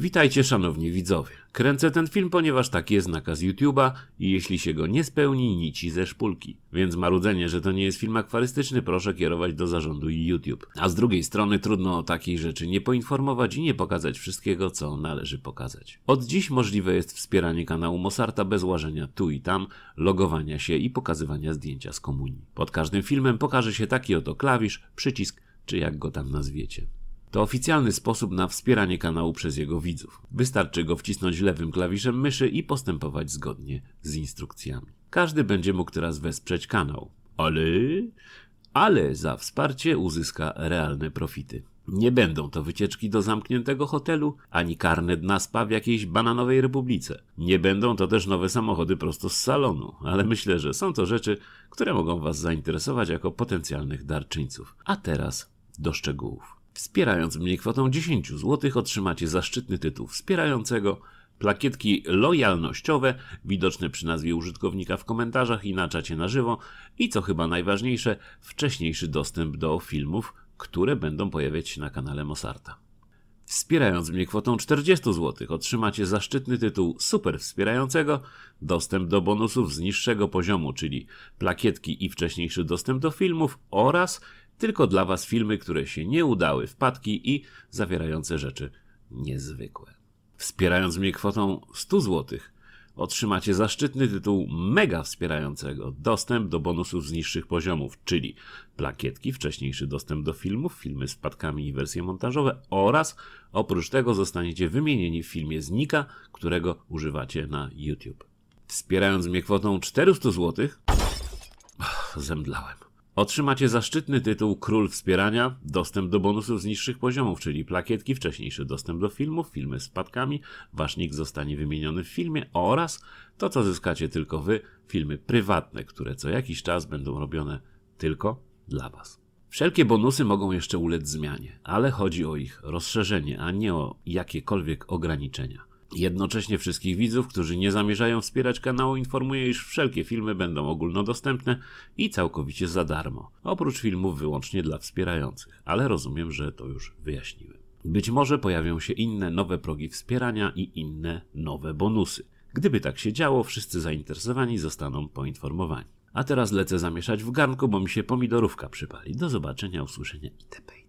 Witajcie szanowni widzowie. Kręcę ten film, ponieważ taki jest nakaz YouTube'a i jeśli się go nie spełni, nici ze szpulki. Więc marudzenie, że to nie jest film akwarystyczny, proszę kierować do zarządu YouTube. A z drugiej strony trudno o takiej rzeczy nie poinformować i nie pokazać wszystkiego, co należy pokazać. Od dziś możliwe jest wspieranie kanału Mosarta bez łażenia tu i tam, logowania się i pokazywania zdjęcia z komunii. Pod każdym filmem pokaże się taki oto klawisz, przycisk, czy jak go tam nazwiecie. To oficjalny sposób na wspieranie kanału przez jego widzów. Wystarczy go wcisnąć lewym klawiszem myszy i postępować zgodnie z instrukcjami. Każdy będzie mógł teraz wesprzeć kanał. Ale... Ale za wsparcie uzyska realne profity. Nie będą to wycieczki do zamkniętego hotelu, ani karne dna spa w jakiejś bananowej republice. Nie będą to też nowe samochody prosto z salonu, ale myślę, że są to rzeczy, które mogą Was zainteresować jako potencjalnych darczyńców. A teraz do szczegółów. Wspierając mnie kwotą 10 zł otrzymacie zaszczytny tytuł wspierającego, plakietki lojalnościowe, widoczne przy nazwie użytkownika w komentarzach i na czacie na żywo i co chyba najważniejsze, wcześniejszy dostęp do filmów, które będą pojawiać się na kanale Mosarta. Wspierając mnie kwotą 40 zł otrzymacie zaszczytny tytuł Super Wspierającego, dostęp do bonusów z niższego poziomu, czyli plakietki i wcześniejszy dostęp do filmów oraz tylko dla Was filmy, które się nie udały, wpadki i zawierające rzeczy niezwykłe. Wspierając mnie kwotą 100 zł, otrzymacie zaszczytny tytuł mega wspierającego, dostęp do bonusów z niższych poziomów, czyli plakietki, wcześniejszy dostęp do filmów, filmy z wpadkami i wersje montażowe oraz oprócz tego zostaniecie wymienieni w filmie znika, którego używacie na YouTube. Wspierając mnie kwotą 400 zł, zemdlałem. Otrzymacie zaszczytny tytuł Król Wspierania, dostęp do bonusów z niższych poziomów, czyli plakietki, wcześniejszy dostęp do filmów, filmy z spadkami, wasz nick zostanie wymieniony w filmie oraz to, co zyskacie tylko wy, filmy prywatne, które co jakiś czas będą robione tylko dla was. Wszelkie bonusy mogą jeszcze ulec zmianie, ale chodzi o ich rozszerzenie, a nie o jakiekolwiek ograniczenia. Jednocześnie wszystkich widzów, którzy nie zamierzają wspierać kanału, informuję, iż wszelkie filmy będą ogólnodostępne i całkowicie za darmo, oprócz filmów wyłącznie dla wspierających, ale rozumiem, że to już wyjaśniłem. Być może pojawią się inne nowe progi wspierania i inne nowe bonusy. Gdyby tak się działo, wszyscy zainteresowani zostaną poinformowani. A teraz lecę zamieszać w garnku, bo mi się pomidorówka przypali. Do zobaczenia, usłyszenia itp.